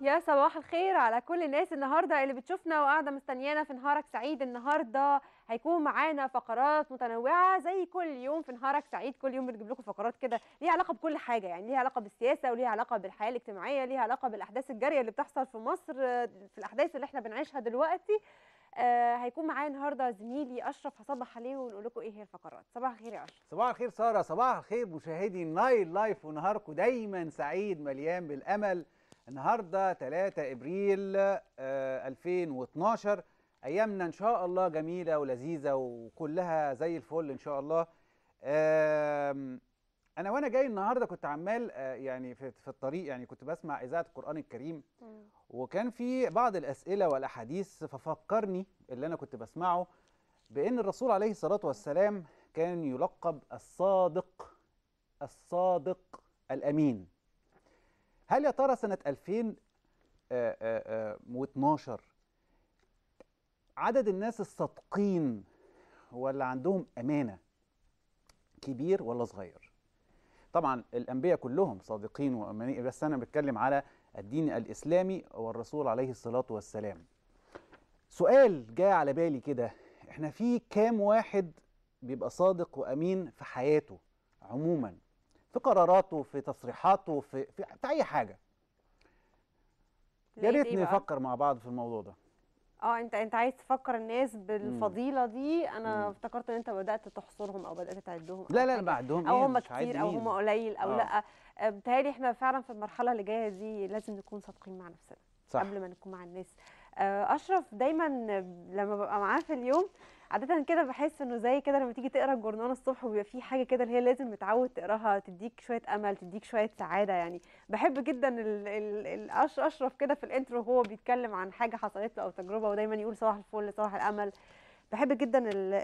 يا صباح الخير على كل الناس النهارده اللي بتشوفنا وقاعده مستنيانا في نهارك سعيد النهارده هيكون معانا فقرات متنوعه زي كل يوم في نهارك سعيد كل يوم بنجيب لكم فقرات كده ليها علاقه بكل حاجه يعني ليها علاقه بالسياسه وليها علاقه بالحياه الاجتماعيه ليها علاقه بالاحداث الجاريه اللي بتحصل في مصر في الاحداث اللي احنا بنعيشها دلوقتي آه هيكون معايا النهارده زميلي اشرف هصبح عليه ونقول لكم ايه هي الفقرات صباح الخير يا اشرف صباح الخير ساره صباح الخير مشاهدي نايل لايف ونهاركم دايما سعيد مليان بالامل النهارده 3 ابريل 2012 آه، ايامنا ان شاء الله جميله ولذيذه وكلها زي الفل ان شاء الله انا وانا جاي النهارده كنت عمال آه، يعني في الطريق يعني كنت بسمع اذاعه القران الكريم وكان في بعض الاسئله والاحاديث ففكرني اللي انا كنت بسمعه بان الرسول عليه الصلاه والسلام كان يلقب الصادق الصادق الامين هل يا ترى سنة 2012 آه، آه، آه، عدد الناس الصادقين ولا عندهم أمانة كبير ولا صغير؟ طبعا الأنبياء كلهم صادقين وأمانيين بس أنا بتكلم على الدين الإسلامي والرسول عليه الصلاة والسلام. سؤال جاء على بالي كده احنا في كام واحد بيبقى صادق وأمين في حياته عموما في قراراته في تصريحاته في في, في اي حاجه يا ريت نفكر مع بعض في الموضوع ده اه انت انت عايز تفكر الناس بالفضيله دي انا افتكرت ان انت بدات تحصرهم او بدات تعدهم لا لا لا بعدهم او إيه؟ هم كتير او هم قليل او آه. لا آه، بتهيألي احنا فعلا في المرحله اللي جايه دي لازم نكون صادقين مع نفسنا صح. قبل ما نكون مع الناس آه، اشرف دايما لما ببقى معاه في اليوم عاده كده بحس انه زي كده لما تيجي تقرا الجورنال الصبح وبيبقى في حاجه كده اللي هي لازم متعود تقراها تديك شويه امل تديك شويه سعاده يعني بحب جدا ال ال اشرف كده في الانترو وهو بيتكلم عن حاجه حصلت له او تجربه ودايما يقول صباح الفل صباح الامل بحب جدا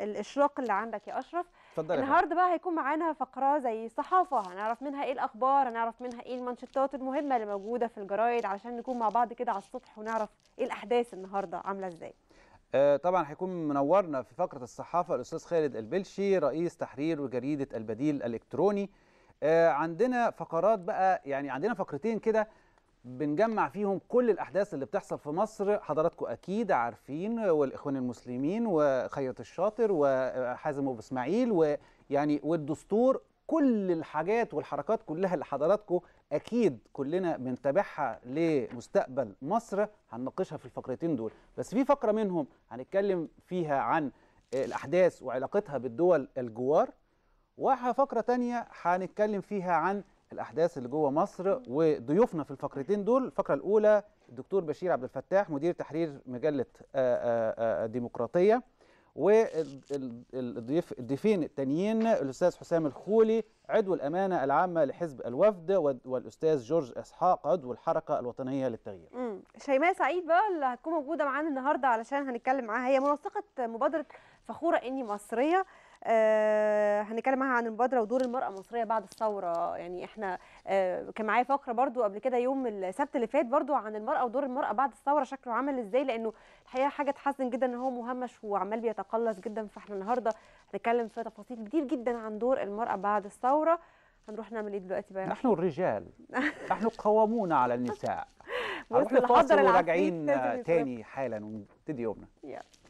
الاشراق اللي عندك يا اشرف اتفضلي النهارده بقى هيكون معانا فقره زي صحافه هنعرف منها ايه الاخبار هنعرف منها ايه المانشيتات المهمه اللي موجوده في الجرايد علشان نكون مع بعض كده على السطح ونعرف ايه الاحداث النهارده عامله ازاي آه، طبعا هيكون منورنا في فقره الصحافه الاستاذ خالد البلشي رئيس تحرير جريده البديل الالكتروني آه، عندنا فقرات بقى يعني عندنا فقرتين كده بنجمع فيهم كل الأحداث اللي بتحصل في مصر حضراتكم أكيد عارفين والإخوان المسلمين وخيط الشاطر وحازم أبو إسماعيل ويعني والدستور كل الحاجات والحركات كلها اللي حضراتكم أكيد كلنا بنتابعها لمستقبل مصر هنناقشها في الفقرتين دول بس في فقرة منهم هنتكلم فيها عن الأحداث وعلاقتها بالدول الجوار وفقرة تانية هنتكلم فيها عن الاحداث اللي جوه مصر وضيوفنا في الفقرتين دول الفقره الاولى الدكتور بشير عبد الفتاح مدير تحرير مجله آه، آه، آه، ديمقراطيه والضيف الضيفين التانيين الاستاذ حسام الخولي عضو الامانه العامه لحزب الوفد والاستاذ جورج اسحاق عضو الحركه الوطنيه للتغيير. شيماء سعيد بقى اللي هتكون موجوده معانا النهارده علشان هنتكلم معاها هي منسقه مبادره فخوره اني مصريه هنتكلم معاها عن المبادره ودور المراه المصريه بعد الثوره يعني احنا آه، كان معايا فقره برضو قبل كده يوم السبت اللي فات برضو عن المراه ودور المراه بعد الثوره شكله عمل ازاي لانه الحقيقه حاجه تحزن جدا ان هو مهمش وعمال بيتقلص جدا فاحنا النهارده هنتكلم في تفاصيل كتير جدا عن دور المراه بعد الثوره هنروح نعمل ايه دلوقتي بقى نحن الرجال نحن قوامون على النساء هنروح لفاصل وراجعين تاني حالا ونبتدي يومنا يلا